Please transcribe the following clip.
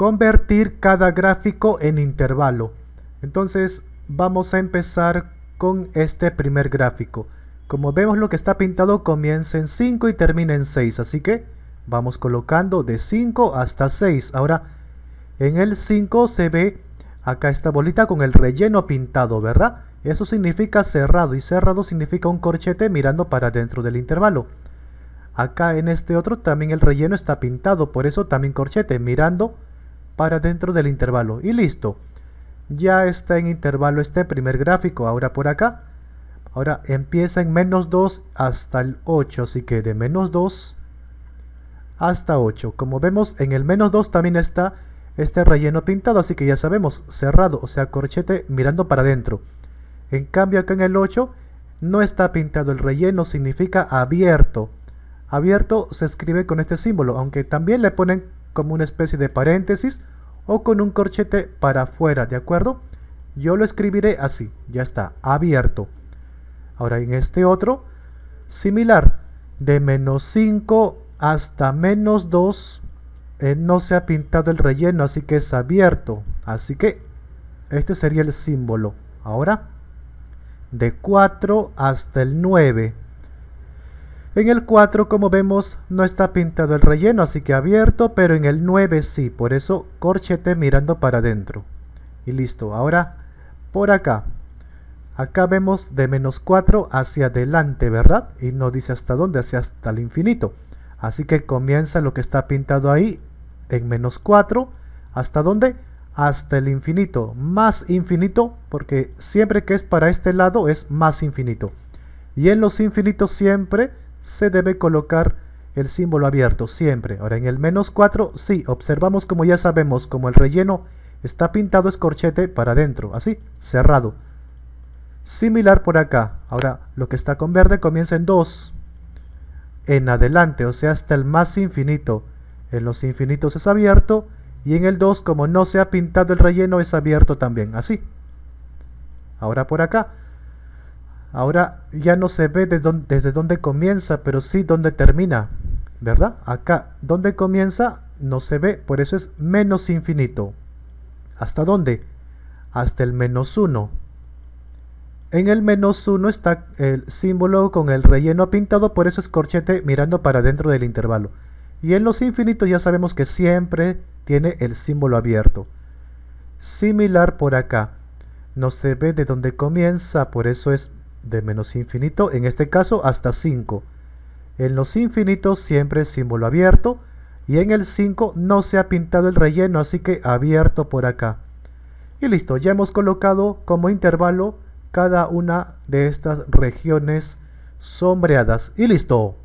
convertir cada gráfico en intervalo. Entonces vamos a empezar con este primer gráfico. Como vemos lo que está pintado comienza en 5 y termina en 6, así que vamos colocando de 5 hasta 6. Ahora en el 5 se ve acá esta bolita con el relleno pintado, ¿verdad? Eso significa cerrado y cerrado significa un corchete mirando para dentro del intervalo. Acá en este otro también el relleno está pintado, por eso también corchete, mirando para dentro del intervalo y listo ya está en intervalo este primer gráfico ahora por acá ahora empieza en menos 2 hasta el 8 así que de menos 2 hasta 8 como vemos en el menos 2 también está este relleno pintado así que ya sabemos cerrado o sea corchete mirando para adentro en cambio acá en el 8 no está pintado el relleno significa abierto abierto se escribe con este símbolo aunque también le ponen como una especie de paréntesis o con un corchete para afuera, ¿de acuerdo? Yo lo escribiré así, ya está, abierto. Ahora en este otro, similar, de menos 5 hasta menos 2 eh, no se ha pintado el relleno, así que es abierto. Así que este sería el símbolo. Ahora, de 4 hasta el 9 en el 4, como vemos, no está pintado el relleno, así que abierto, pero en el 9 sí, por eso corchete mirando para adentro. Y listo, ahora por acá. Acá vemos de menos 4 hacia adelante, ¿verdad? Y no dice hasta dónde, hacia hasta el infinito. Así que comienza lo que está pintado ahí, en menos 4, ¿hasta dónde? Hasta el infinito, más infinito, porque siempre que es para este lado es más infinito. Y en los infinitos siempre se debe colocar el símbolo abierto siempre. Ahora en el menos 4 sí, observamos como ya sabemos, como el relleno está pintado escorchete para adentro, así, cerrado. Similar por acá. Ahora lo que está con verde comienza en 2 en adelante, o sea hasta el más infinito. En los infinitos es abierto y en el 2 como no se ha pintado el relleno es abierto también, así. Ahora por acá Ahora ya no se ve desde dónde comienza, pero sí dónde termina, ¿verdad? Acá, dónde comienza no se ve, por eso es menos infinito. ¿Hasta dónde? Hasta el menos 1. En el menos 1 está el símbolo con el relleno pintado, por eso es corchete mirando para dentro del intervalo. Y en los infinitos ya sabemos que siempre tiene el símbolo abierto. Similar por acá. No se ve de dónde comienza, por eso es de menos infinito, en este caso hasta 5. En los infinitos siempre símbolo abierto y en el 5 no se ha pintado el relleno, así que abierto por acá. Y listo, ya hemos colocado como intervalo cada una de estas regiones sombreadas. Y listo.